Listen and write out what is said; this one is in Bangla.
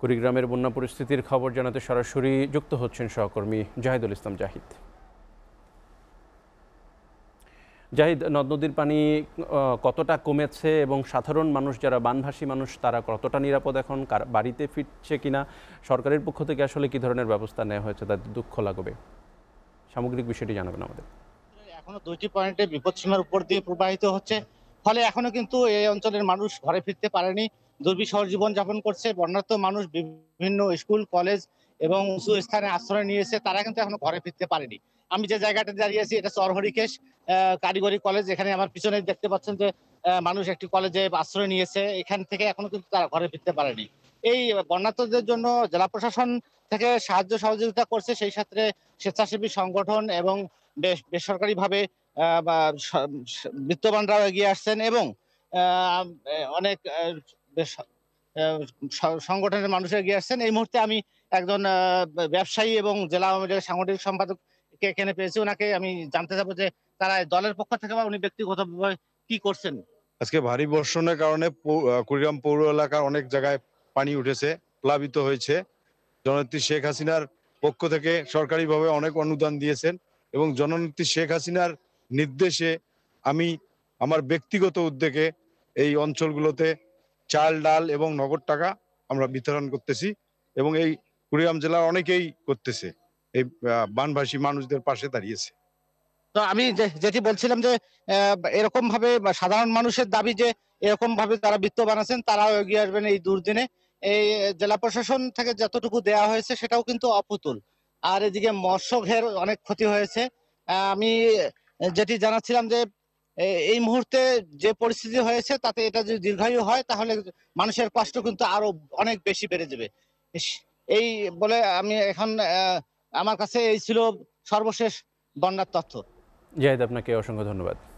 কুড়িগ্রামের বন্যা পরিস্থিতির খবর জানাতে সরাসরি যুক্ত হচ্ছেন সহকর্মী জাহিদুল ইসলাম জাহিদ জাহিদ নদ নদীর পানি কতটা কমেছে এবং সাধারণ মানুষ যারা বানভাসী মানুষ তারা কতটা নিরাপদ এখন বাড়িতে ফিরছে কিনা সরকারের পক্ষ থেকে আসলে কি ধরনের ব্যবস্থা নেওয়া হয়েছে তাদের দুঃখ লাগবে সামগ্রিক বিষয়টি জানাবেন আমাদের এখনো দুইটি পয়েন্টে বিপদসীমার উপর দিয়ে প্রবাহিত হচ্ছে ফলে এখনো কিন্তু এই অঞ্চলের মানুষ ঘরে ফিরতে পারেনি দুর্বিষহ জীবনযাপন করছে বন্যার্থ মানুষ বিভিন্ন স্কুল কলেজ এবং উঁচু স্থানে আশ্রয় নিয়েছে তারা কিন্তু এখনো ঘরে ফিরতে পারেনি আমি যে জায়গাটা দাঁড়িয়ে আছি এটা চরহরিকেশ কারিগরি কলেজ এখানে আমার পিছনে দেখতে পাচ্ছেন যে মানুষ একটি কলেজে আশ্রয় নিয়েছে এখান থেকে এখনো কিন্তু তারা ঘরে ফিরতে পারেনি এই বন্যার্থদের জন্য জেলা প্রশাসন থেকে সাহায্য সহযোগিতা করছে সেই সাথে স্বেচ্ছাসেবী সংগঠন এবং বেসরকারিভাবে বিত্তবানরাও এগিয়ে আসছেন এবং অনেক সংগঠনের মানুষের এগিয়ে আসছেন এই মুহূর্তে আমি একজন ব্যবসায়ী এবং জেলা আওয়ামী লীগের সাংগঠনিক সম্পাদক কে এখানে পেয়েছি ওনাকে আমি জানতে চাবো যে তারা দলের পক্ষ থেকে বা উনি ব্যক্তিগতভাবে কি করছেন আজকে ভারী বর্ষণের কারণে কুড়িগ্রাম পৌর এলাকার অনেক জায়গায় পানি উঠেছে প্লাবিত হয়েছে জননেত্রী শেখ হাসিনার পক্ষ থেকে সরকারিভাবে অনেক অনুদান দিয়েছেন এবং জননেত্রী শেখ হাসিনার নির্দেশে আমি আমার ব্যক্তিগত উদ্যোগে এই অঞ্চলগুলোতে চাল ডাল এবং নগদ টাকা আমরা বিতরণ করতেছি এবং এই কুড়িগ্রাম জেলার অনেকেই করতেছে এই বানভাসী মানুষদের পাশে দাঁড়িয়েছে তো আমি যেটি বলছিলাম যে এরকম ভাবে সাধারণ মানুষের দাবি যে এরকম ভাবে যারা বৃত্ত বানাচ্ছেন তারাও এগিয়ে আসবেন এই দুর্দিনে এই জেলা প্রশাসন থেকে যতটুকু দেয়া হয়েছে সেটাও কিন্তু অপুতুল আর এদিকে মৎস্য ঘের অনেক ক্ষতি হয়েছে আমি যেটি জানাচ্ছিলাম যে এই মুহূর্তে যে পরিস্থিতি হয়েছে তাতে এটা যদি দীর্ঘায়ু হয় তাহলে মানুষের কষ্ট কিন্তু আরো অনেক বেশি বেড়ে যাবে এই বলে আমি এখন আমার কাছে এই ছিল সর্বশেষ বন্যার তথ্য জাহিদ আপনাকে অসংখ্য ধন্যবাদ